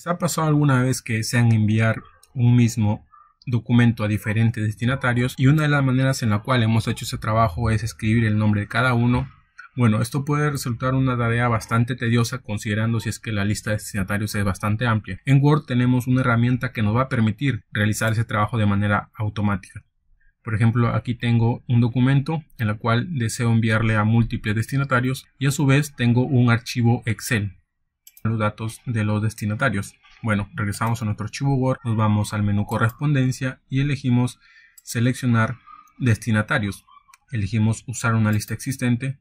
Se ha pasado alguna vez que desean enviar un mismo documento a diferentes destinatarios y una de las maneras en la cual hemos hecho ese trabajo es escribir el nombre de cada uno. Bueno, esto puede resultar una tarea bastante tediosa considerando si es que la lista de destinatarios es bastante amplia. En Word tenemos una herramienta que nos va a permitir realizar ese trabajo de manera automática. Por ejemplo, aquí tengo un documento en el cual deseo enviarle a múltiples destinatarios y a su vez tengo un archivo Excel los datos de los destinatarios. Bueno, regresamos a nuestro archivo Word, nos vamos al menú correspondencia y elegimos seleccionar destinatarios. Elegimos usar una lista existente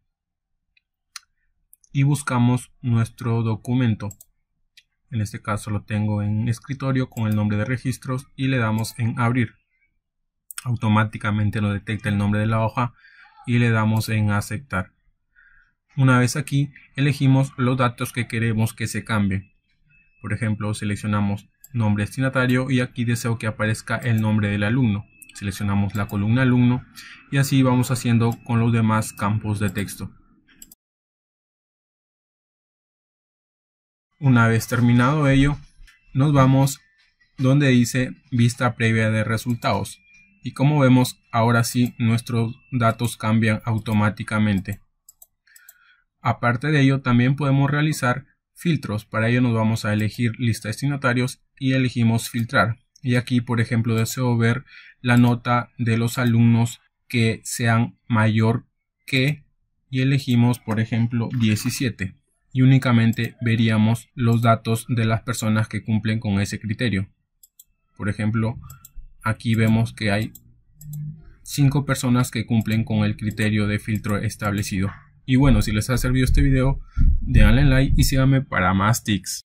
y buscamos nuestro documento. En este caso lo tengo en escritorio con el nombre de registros y le damos en abrir. Automáticamente lo detecta el nombre de la hoja y le damos en aceptar. Una vez aquí, elegimos los datos que queremos que se cambie. Por ejemplo, seleccionamos nombre destinatario y aquí deseo que aparezca el nombre del alumno. Seleccionamos la columna alumno y así vamos haciendo con los demás campos de texto. Una vez terminado ello, nos vamos donde dice vista previa de resultados. Y como vemos, ahora sí nuestros datos cambian automáticamente. Aparte de ello, también podemos realizar filtros. Para ello nos vamos a elegir lista de destinatarios y elegimos filtrar. Y aquí, por ejemplo, deseo ver la nota de los alumnos que sean mayor que y elegimos, por ejemplo, 17. Y únicamente veríamos los datos de las personas que cumplen con ese criterio. Por ejemplo, aquí vemos que hay 5 personas que cumplen con el criterio de filtro establecido. Y bueno, si les ha servido este video, denle like y síganme para más tics.